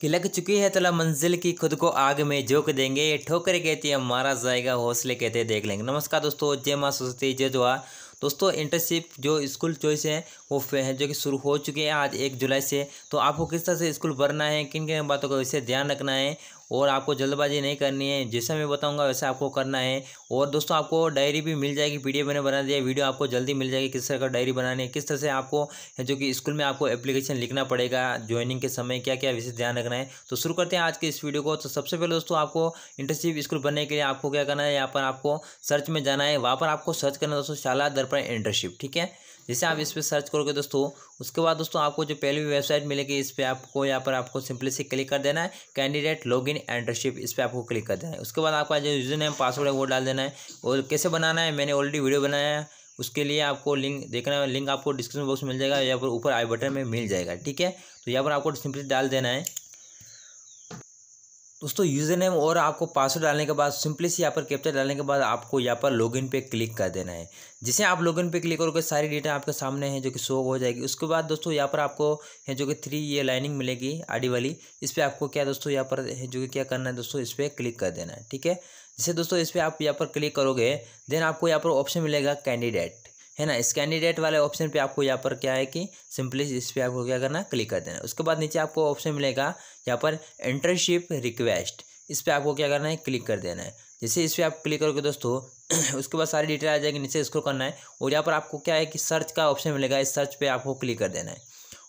कि लग चुकी है तला मंजिल की खुद को आग में झोंक देंगे ये ठोकर कहती है मारा जाएगा हौसले कहते देख लेंगे नमस्कार दोस्तों जय माँ सरस्वती जय जोहा दोस्तों इंटर्नशिप जो स्कूल चॉइस है वो है जो कि शुरू हो चुके हैं आज एक जुलाई से तो आपको किस तरह से स्कूल भरना है किन किन बातों का इसे ध्यान रखना है और आपको जल्दबाजी नहीं करनी है जैसे मैं बताऊँगा वैसे आपको करना है और दोस्तों आपको डायरी भी मिल जाएगी पी मैंने बना दिया वीडियो आपको जल्दी मिल जाएगी किस तरह का डायरी बनानी है किस तरह से आपको जो कि स्कूल में आपको एप्लीकेशन लिखना पड़ेगा ज्वाइनिंग के समय क्या क्या विशेष ध्यान रखना है तो शुरू करते हैं आज के इस वीडियो को तो सबसे पहले दोस्तों आपको इंटर्नशिप स्कूल बनने के लिए आपको क्या करना है यहाँ पर आपको सर्च में जाना है वहाँ पर आपको सर्च करना है दोस्तों शाला दर्पण इंटर्नशिप ठीक है जैसे आप इस पर सर्च करोगे दोस्तों उसके बाद दोस्तों आपको जो पहली वेबसाइट मिलेगी इस पर आपको यहाँ पर आपको सिंपली से क्लिक कर देना है कैंडिडेट लॉग इन एंटरशिप इस पर आपको क्लिक कर देना है उसके बाद आपका जो यूज़र नेम पासवर्ड है वो डाल देना है और कैसे बनाना है मैंने ऑलरेडी वीडियो बनाया है उसके लिए आपको लिंक देखना है लिंक आपको डिस्क्रिप्शन बॉक्स मिल जाएगा या फिर ऊपर आई बटन में मिल जाएगा ठीक है तो यहाँ पर आपको सिंपली डाल देना है दोस्तों यूज़र नेम और आपको पासवर्ड डालने के बाद सिंपली से यहाँ पर कैप्चर डालने के बाद आपको यहाँ पर लॉगिन पे क्लिक कर देना है जिसे आप लॉगिन पे क्लिक करोगे सारी डेटा आपके सामने है जो कि शो हो जाएगी उसके बाद दोस्तों यहाँ पर आपको है जो कि थ्री ये लाइनिंग मिलेगी आडी वाली इस पर आपको क्या दोस्तों यहाँ पर है जो कि क्या करना है दोस्तों इस पर क्लिक कर देना है ठीक है जिसे दोस्तों इस पर आप यहाँ पर क्लिक करोगे देन आपको यहाँ पर ऑप्शन मिलेगा कैंडिडेट है ना इस कैंडिडेट वाले ऑप्शन पे आपको यहाँ पर क्या है कि सिंपली इस पर आपको क्या करना क्लिक कर देना उसके बाद नीचे आपको ऑप्शन मिलेगा यहाँ पर इंटर्नशिप रिक्वेस्ट इस पर आपको क्या करना है क्लिक कर देना है जैसे इस पर आप क्लिक करोगे दोस्तों उसके बाद सारी डिटेल आ जाएगी नीचे इसको करना है और यहाँ पर आपको क्या है कि सर्च का ऑप्शन मिलेगा इस सर्च पर आपको क्लिक कर देना है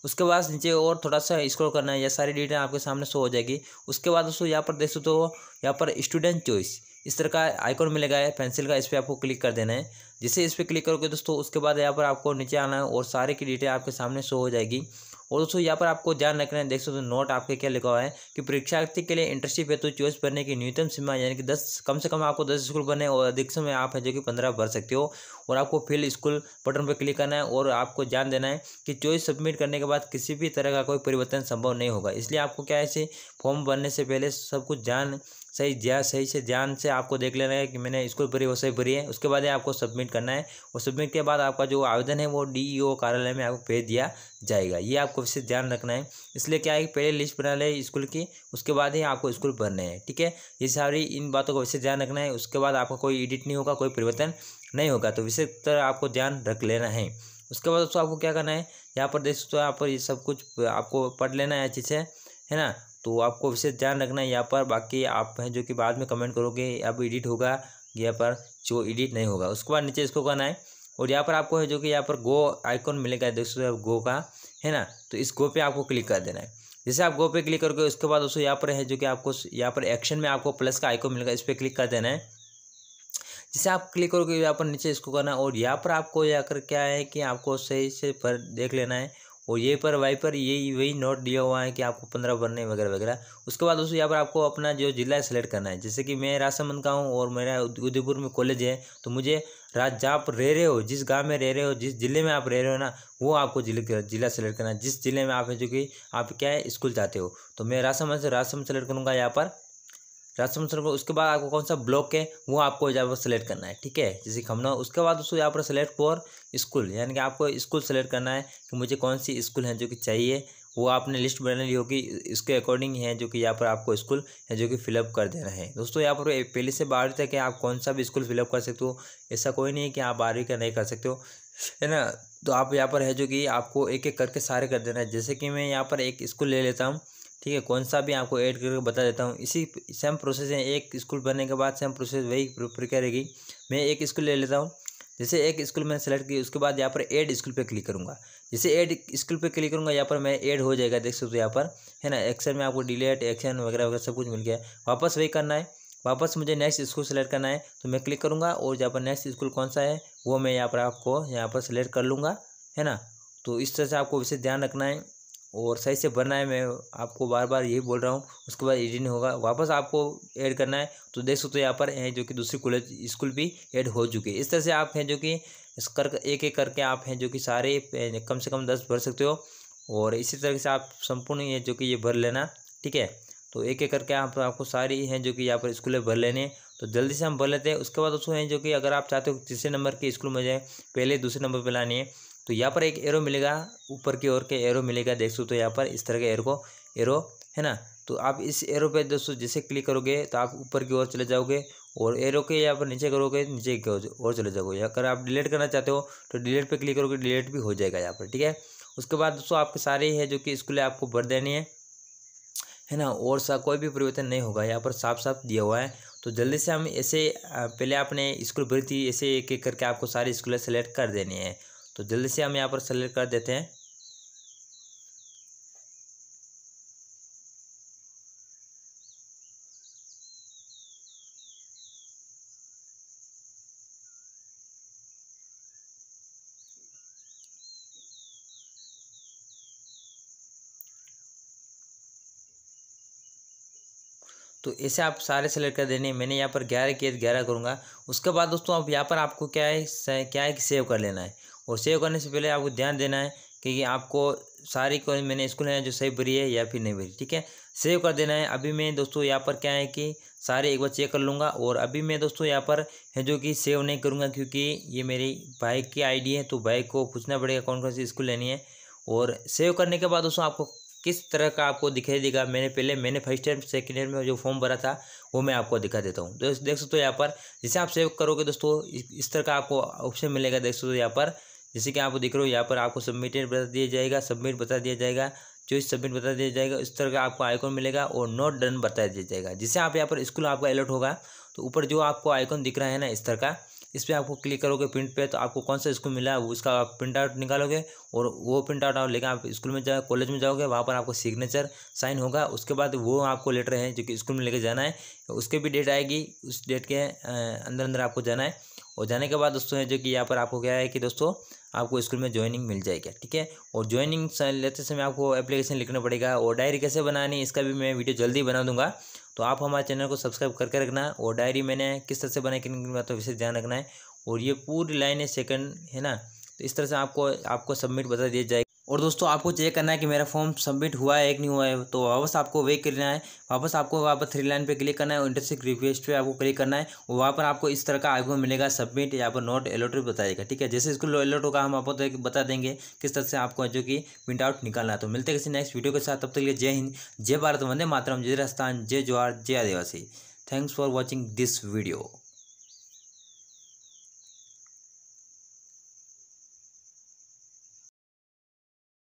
उसके बाद नीचे और थोड़ा सा स्क्रॉल करना है या सारी डिटेल आपके सामने शो हो जाएगी उसके बाद दोस्तों यहाँ पर देख सकते हो यहाँ पर स्टूडेंट चॉइस इस तरह का आइकॉन मिलेगा पेंसिल का इस पर आपको क्लिक कर देना है जिसे इस पर क्लिक करोगे दोस्तों उसके बाद यहाँ पर आपको नीचे आना है और सारे की डिटेल आपके सामने शो हो जाएगी और दोस्तों यहाँ पर आपको ध्यान रखना है देख सकते हो नोट आपके क्या लिखा हुआ है कि परीक्षार्थी के लिए इंटर्नशिप हेतु तो चॉइस भरने की न्यूनतम सीमा यानी कि दस कम से कम आपको दस स्कूल भरने और अधिक समय आप है जो कि पंद्रह भर सकते हो और आपको फिल स्कूल बटन पर क्लिक करना है और आपको ध्यान देना है कि चॉइस सबमिट करने के बाद किसी भी तरह का कोई परिवर्तन संभव नहीं होगा इसलिए आपको क्या है इसे फॉर्म भरने से पहले सब कुछ ध्यान सही ज्या सही से ध्यान से आपको देख लेना है कि मैंने स्कूल भरी वो सही भरी है उसके बाद आपको सबमिट करना है और सबमिट के बाद आपका जो आवेदन है वो डीईओ e कार्यालय में आपको भेज दिया जाएगा ये आपको विशेष ध्यान रखना है इसलिए क्या है कि पहले लिस्ट बना ले स्कूल की उसके बाद ही आपको स्कूल भरने हैं ठीक है ये सारी इन बातों को विशेष ध्यान रखना है उसके बाद आपका कोई एडिट नहीं होगा कोई परिवर्तन नहीं होगा तो विशेष तरह आपको ध्यान रख लेना है उसके बाद दोस्तों आपको क्या करना है यहाँ पर देख सकते हो यहाँ पर ये सब कुछ आपको पढ़ लेना है अच्छे से है ना तो आपको विशेष ध्यान रखना है यहाँ पर बाकी आप हैं जो कि बाद में कमेंट करोगे अब एडिट होगा यहाँ पर जो एडिट नहीं होगा उसके बाद नीचे इसको करना है और यहाँ पर आपको है जो कि यहाँ पर गो आइकॉन मिलेगा दोस्तों गो का है ना तो इस गो पे आपको क्लिक कर देना है जैसे आप गो पे क्लिक करोगे उसके बाद दोस्तों यहाँ पर है जो कि आपको यहाँ पर एक्शन में आपको प्लस का आइकॉन मिलेगा इस पर क्लिक कर देना है जैसे आप क्लिक करोगे यहाँ पर नीचे इसको करना है और यहाँ पर आपको जाकर क्या है कि आपको सही से पर देख लेना है और ये पर वाई पर यही वही नोट दिया हुआ है कि आपको पंद्रह भरने वगैरह वगैरह उसके बाद दोस्तों यहाँ पर आपको अपना जो जिला है सेलेक्ट करना है जैसे कि मैं राजसमंद का हूँ और मेरा उदयपुर में कॉलेज है तो मुझे राज जहाँ आप रह रहे हो जिस गांव में रह रहे हो जिस ज़िले में आप रह रहे हो ना वो आपको जिले जिला सेलेक्ट करना है जिस ज़िले में आप है जो कि आप क्या है स्कूल चाहते हो तो मैं राजसमंद से राजसमंद सेलेक्ट करूँगा यहाँ पर राशन को मतलब उसके बाद आपको कौन सा ब्लॉक है वो आपको यहाँ पर सेलेक्ट करना है ठीक है जैसे हमने उसके बाद उसको यहाँ पर सेलेक्ट फॉर स्कूल यानी कि आपको स्कूल सेलेक्ट करना है कि मुझे कौन सी स्कूल है जो कि चाहिए वो आपने लिस्ट बना ली होगी इसके अकॉर्डिंग है जो कि यहाँ पर आपको स्कूल है जो कि फिलअप कर देना है दोस्तों यहाँ पर पहले से बारहवीं तक है आप कौन सा भी स्कूल फिलअप कर सकते हो ऐसा कोई नहीं है कि आप बारहवीं का नहीं कर सकते हो है ना तो आप यहाँ पर है जो कि आपको एक एक करके सारे कर देना है जैसे कि मैं यहाँ पर एक स्कूल ले लेता हूँ ठीक है कौन सा भी आपको ऐड करके बता देता हूँ इसी सेम प्रोसेस है एक स्कूल बनने के बाद सेम प्रोसेस वही प्रक्रिया रहेगी मैं एक स्कूल ले लेता हूँ जैसे एक स्कूल मैंने सेलेक्ट की उसके बाद यहाँ पर एड स्कूल पे क्लिक करूँगा जैसे एड स्कूल पे क्लिक करूँगा यहाँ पर मैं ऐड हो जाएगा देख सकते हो यहाँ पर है ना एक्शन में आपको डिलेट एक्शन वगैरह वगैरह सब कुछ मिल गया वापस वही करना है वापस मुझे नेक्स्ट स्कूल सेलेक्ट करना है तो मैं क्लिक करूँगा और यहाँ पर नेक्स्ट स्कूल कौन सा है वो मैं यहाँ पर आपको यहाँ पर सेलेक्ट कर लूँगा है ना तो इस तरह से आपको विशेष ध्यान रखना है और सही से भरना है मैं आपको बार बार यही बोल रहा हूँ उसके बाद एडिटिंग होगा वापस आपको ऐड करना है तो देख सकते हो यहाँ पर हैं जो कि दूसरी कॉलेज स्कूल भी ऐड हो चुके हैं इस तरह से आप हैं जो कि इस कर एक एक करके आप हैं जो कि सारे कम से कम दस भर सकते हो और इसी तरह से आप संपूर्ण ये जो कि ये भर लेना ठीक है तो एक एक करके आप आपको सारी हैं जो कि यहाँ पर स्कूलें भर लेने तो जल्दी से हम भर लेते हैं उसके बाद उसको हैं जो कि अगर आप चाहते हो तीसरे नंबर के स्कूल में जाए पहले दूसरे नंबर पर लानी है तो यहाँ पर एक एरो मिलेगा ऊपर की ओर के एरो मिलेगा देख सो तो यहाँ पर इस तरह के एरो को एरो है ना तो आप इस एरो पे दोस्तों जैसे क्लिक करोगे तो आप ऊपर की ओर चले जाओगे और एरो के यहाँ पर नीचे करोगे नीचे की ओर चले जाओगे अगर आप डिलीट करना चाहते हो तो डिलीट पे क्लिक करोगे डिलीट भी हो जाएगा यहाँ पर ठीक है उसके बाद दोस्तों आपके सारे है जो कि स्कूल आपको भर देनी है है ना और सा कोई भी परिवर्तन नहीं होगा यहाँ पर साफ साफ दिया हुआ है तो जल्दी से हम ऐसे पहले आपने स्कूल भरी थी ऐसे एक एक करके आपको सारी स्कूलें सेलेक्ट कर देनी है तो जल्दी से हम यहाँ पर सेलेक्ट कर देते हैं तो ऐसे आप सारे सेलेक्ट कर देने मैंने यहाँ पर ग्यारह किए तो ग्यारह करूँगा उसके बाद दोस्तों अब यहाँ पर आपको क्या है क्या है कि सेव कर लेना है और सेव करने से पहले आपको ध्यान देना है कि आपको सारी को मैंने स्कूल है जो सही भरी है या फिर नहीं भरी ठीक है सेव कर देना है अभी मैं दोस्तों यहाँ पर क्या है कि सारे एक बार चेक कर लूँगा और अभी मैं दोस्तों यहाँ पर है जो कि सेव नहीं करूँगा क्योंकि ये मेरी भाई की आईडी है तो भाई को पूछना पड़ेगा कौन कौन सी स्कूल लेनी है और सेव करने के बाद दोस्तों आपको किस तरह का आपको दिखाई देगा मैंने पहले मैंने फर्स्ट ईयर सेकेंड ईयर में जो फॉर्म भरा था वो मैं आपको दिखा देता हूँ तो देख सकते हो यहाँ पर जैसे आप सेव करोगे दोस्तों इस तरह का आपको ऑप्शन मिलेगा देख सकते हो यहाँ पर जैसे कि आप देख रहे हो यहाँ पर आपको सबमिटेड बता दिया जाएगा सबमिट बता दिया जाएगा जो इस सबमिट बता दिया जाएगा इस तरह का आपको आइकॉन मिलेगा और नोट डन बता दिया जाएगा जिससे आप यहाँ पर स्कूल आपका अलर्ट होगा तो ऊपर जो आपको आइकॉन दिख रहा है ना इस तरह का इस पर आपको क्लिक करोगे प्रिंट पे तो आपको कौन सा स्कूल मिला है उसका आप प्रिंट आउट निकालोगे और वो प्रिंट आउट आप लेकर आप स्कूल में जाओ कॉलेज में जाओगे वहाँ पर आपको सिग्नेचर साइन होगा उसके बाद वो आपको लेटर है जो कि स्कूल में लेके जाना है उसके भी डेट आएगी उस डेट के अंदर अंदर आपको जाना है और जाने के बाद दोस्तों जो कि यहाँ पर आपको क्या है कि दोस्तों आपको स्कूल में ज्वाइनिंग मिल जाएगा ठीक है और ज्वाइनिंग लेते समय आपको एप्लीकेशन लिखना पड़ेगा और डायरी कैसे बनानी इसका भी मैं वीडियो जल्दी बना दूंगा तो आप हमारे चैनल को सब्सक्राइब करके रखना और डायरी मैंने किस तरह से बनाई किन किन बातों विशेष ध्यान रखना है और ये पूरी लाइन है सेकंड है ना तो इस तरह से आपको आपको सबमिट बता दिया जाएगा और दोस्तों आपको चेक करना है कि मेरा फॉर्म सबमिट हुआ है एक नहीं हुआ है तो वापस आपको वे करना है वापस आपको वहाँ पर थ्री लाइन पे क्लिक करना है और इंटरसिक रिक्वेस्ट पे आपको क्लिक करना है और वहाँ पर आपको इस तरह का आगे मिलेगा सबमिट या पर नोट एलोटेड बताएगा ठीक है जैसे इसको एलर्ट होगा हम आपको तो बता देंगे किस तरह से आपको जो कि प्रिंट आउट निकालना है तो मिलते किसी नेक्स्ट वीडियो के साथ तब तक लिए जय हिंद जय भारत वंदे मातरम जय राजस्थान जय जोहार जय आदिवासी thanks for watching this video